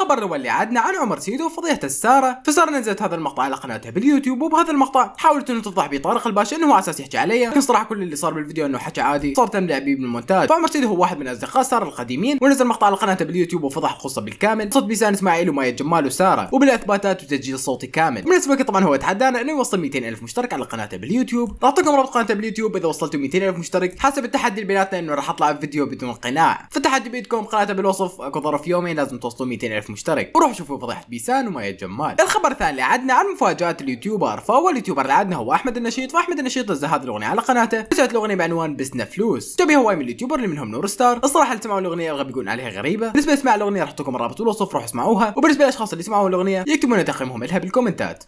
الخبر الاول اللي عادنا عن عمر سيدو وفضيحة السارة فسارة نزلت هذا المقطع على قناتها باليوتيوب وبهذا المقطع حاولت انه تفضح بيه طارق الباشا انه هو اساس يحكي عليا لكن صراحة كل اللي صار بالفيديو انه حكى عادي صار تملع بيه بالمونتاج فعمر سيدو هو واحد من اصدقاء سارة القديمين ونزل مقطع على قناته باليوتيوب وفضح القصة بالكامل صوت بيسان اسماعيل ومايا جمال وسارة وبالاثباتات وتسجيل صوتي كامل ومن السبب طبعا هو تحدانا انه يوصل 200 الف مشترك على قناته باليوتيوب راح اعطيكم رابط قناته باليوتيوب اذا وصلتوا 200 الف مشترك حسب التحدي بيناتنا انه راح اطلع فيديو بدون قناع فالتحدي بيدكم قناته بالوصف اكو ظرف يومين لازم توصلوا 200 الف مشترك وروح شوفوا فضيحه بيسان وما جمال الخبر الثاني اللي عدنا عن مفاجات اليوتيوبر فاول يوتيوبر اللي عدنا هو احمد النشيط فاحمد النشيط نزل هذه الاغنيه على قناته نزلت الاغنيه بعنوان بسنا فلوس جابي هواي من اليوتيوبر اللي منهم نور ستار الصراحه اللي سمعوا الاغنيه الغى بيقولون عليها غريبه بالنسبه لسماع الاغنيه راح لكم الرابط والوصف روحوا اسمعوها وبالنسبه للاشخاص اللي سمعوا الاغنيه يكتبون تقييمهم لها بالكومنتات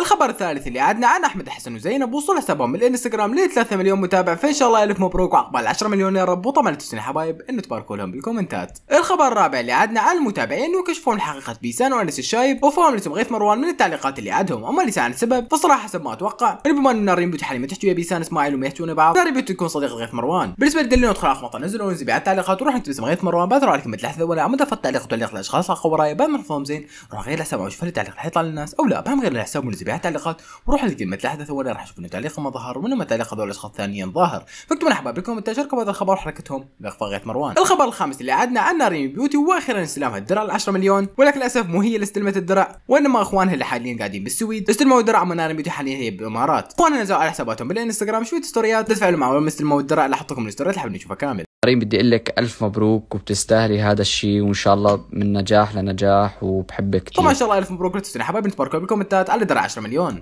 الخبر الثالث اللي عدنا عن احمد حسن وزينب وصل حسابهم الانستغرام ل 3 مليون متابع فان شاء الله الف مبروك وعقبال 10 مليون يا رب وطبعا تنسون حبايب انه تباركوا لهم بالكومنتات الخبر الرابع اللي عدنا عن المتابعين وكشفون حقيقه بيسان وانس الشايب وفهم اسم غيث مروان من التعليقات اللي عندهم اما اللي عن السبب فصراحه حسب ما اتوقع انه بما انه ريمبو حاليا تحتوي بيسان اسماعيل وما يحتوون بعض ريمبو تكون صديقه غيث مروان بالنسبه للدليل ندخل على خط نزلوا ونزل بعد التعليقات وروح باسم غيث مروان بعد رايك من ولا عمود التعليق وتعليق الاشخاص اقوى رايي بعد ما زين روح غير الحساب وشوف التعليق راح للناس او لا بهم غير الحساب ونزل في تعليقات وروح لقمه الحدث ولا راح اشوف انه تعليق ما ظهر ومن ما تعليق هذول الاشخاص الثانيين ظاهر فكتبوا مرحبا بكم تشاركوا بهذا الخبر وحركتهم باغفاغيه مروان الخبر الخامس اللي عدنا عن ريم بيوتي واخيرا استلامها الدرع ال 10 مليون ولكن للاسف مو هي اللي استلمت الدرع وانما اخوانها اللي حاليا قاعدين بالسويد استلموا الدرع من ريم بيوتي حاليا هي بالامارات اخواننا نزلوا على حساباتهم بالانستغرام شويه ستوريات تفعلوا معهم استلموا الدرع اللي احط لكم الستوريات اللي حابين نشوفها كامل قريب بدي اقول لك الف مبروك وبتستاهلي هذا الشيء وان شاء الله من نجاح لنجاح وبحبك كثير طبعا ان شاء الله الف مبروك لا تنسوا حبايبنا تباركوا بالكومنتات على درع 10 مليون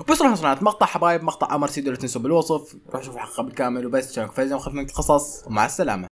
وبصراحة صناعة مقطع حبايب مقطع امر سيدو لا تنسوا بالوصف روحوا شوفوا الحلقة بالكامل وبس شاركوا فيزا وخذ منك القصص ومع السلامة